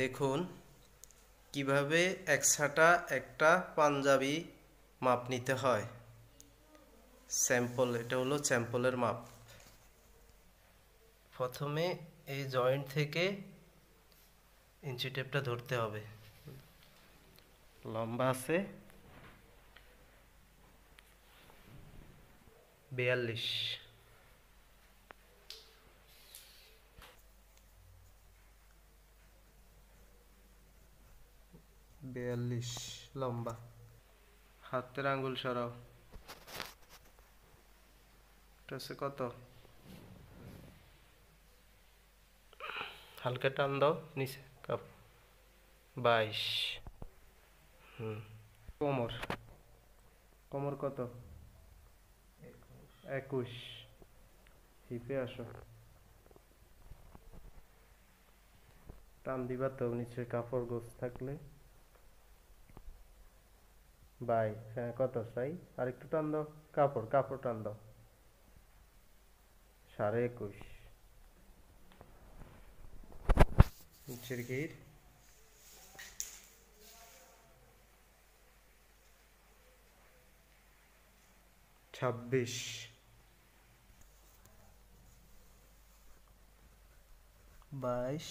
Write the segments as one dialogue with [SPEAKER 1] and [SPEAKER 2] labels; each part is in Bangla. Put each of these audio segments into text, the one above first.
[SPEAKER 1] দেখুন কিভাবে একসাটা একটা পাঞ্জাবি মাপ নিতে হয় স্যাম্পল এটা হলো স্যাম্পলের মাপ প্রথমে এই জয়েন্ট থেকে ইঞ্চি টেপটা ধরতে হবে লম্বা আছে বিয়াল্লিশ বিয়াল্লিশ লম্বা হাতের আঙ্গুল সরাও এটা কত হালকা টান দাও নিচে কাপ বাইশ হুম কোমর কোমর কত একুশ হিপে আসো টান দিবা তো নিচে কাপড় গোছ থাকলে বাই হ্যাঁ, কত সাই আর একটু টান দাও কাপড় কাপড় টান দাও সাড়ে একুশ নিচের গির ছাব্বিশ বাইশ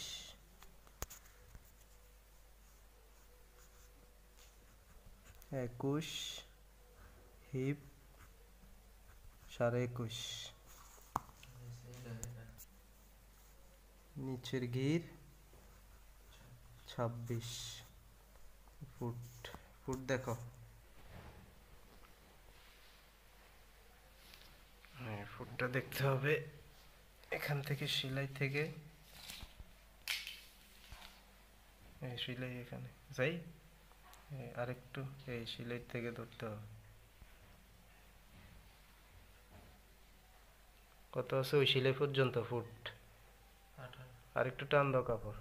[SPEAKER 1] একুশ হিপ সাড়ে একুশ নিচের ঘির ছাব্বিশ ফুট ফুট দেখো ফুটটা দেখতে হবে এখান থেকে সিলাই থেকে সিলাই এখানে যাই আর একটু এই সিলেট থেকে ধরতে হবে কত আছে ওই সিলাই পর্যন্ত ফুট আর একটু টান দাও কাপড়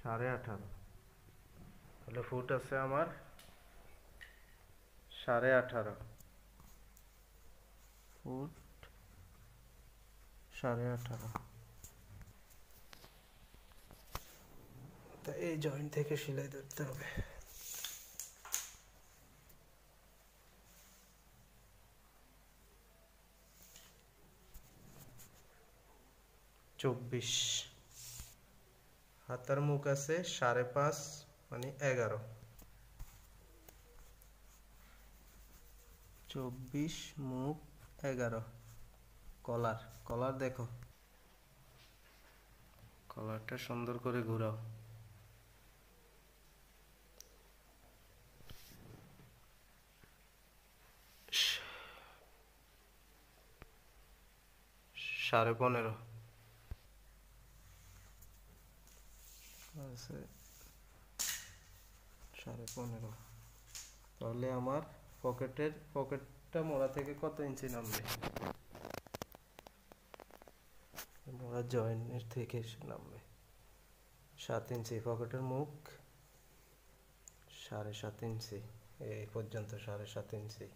[SPEAKER 1] সাড়ে আঠারো তাহলে ফুট আছে আমার সাড়ে আঠারো ফুট সাড়ে আঠারো তা এই জয়েন্ট থেকে সেলাই ধরতে হবে চব্বিশ হাতার মুখ আছে সাড়ে পাঁচ মানে এগারো চব্বিশ মুখ এগারো কলার কলার দেখো কলারটা সুন্দর করে ঘুরাও সাড়ে পনেরো সাড়ে পনেরো তাহলে আমার পকেটের পকেটটা মোড়া থেকে কত ইঞ্চি নামবে মোড়া জয়েন্টের থেকে নামবে সাত ইঞ্চি পকেটের মুখ সাড়ে সাত ইঞ্চি এই পর্যন্ত সাড়ে সাত ইঞ্চি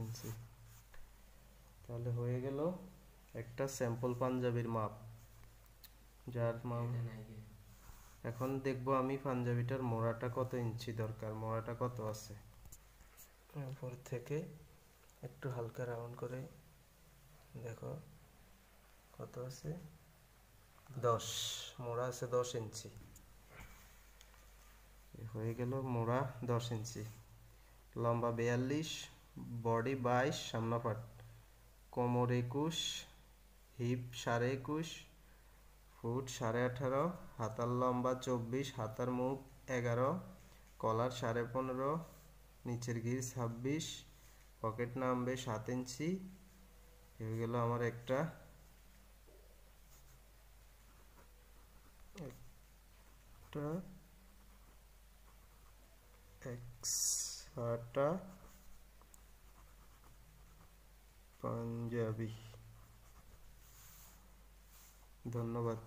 [SPEAKER 1] ইঞ্চি তাহলে হয়ে গেল একটা স্যাম্পল পাঞ্জাবির মাপ যার মাপ এখন দেখব আমি পাঞ্জাবিটার মোড়াটা কত ইঞ্চি দরকার মোড়াটা কত আছে উপর থেকে একটু হালকা রাউন্ড করে দেখো কত আছে দশ মোড়া আছে দশ ইঞ্চি হয়ে গেল মোড়া দশ ইঞ্চি লম্বা বিয়াল্লিশ বডি বাইশ সামনা পাট কোমর একুশ হিপ সাড়ে একুশ ফুট সাড়ে আঠারো হাতার লম্বা চব্বিশ হাতার মুখ এগারো কলার সাড়ে পনেরো নিচের গির ছাব্বিশ পকেট নামবে সাত ইঞ্চি হয়ে গেল আমার একটা একটা একটা পাঞ্জাবি ধন্যবাদ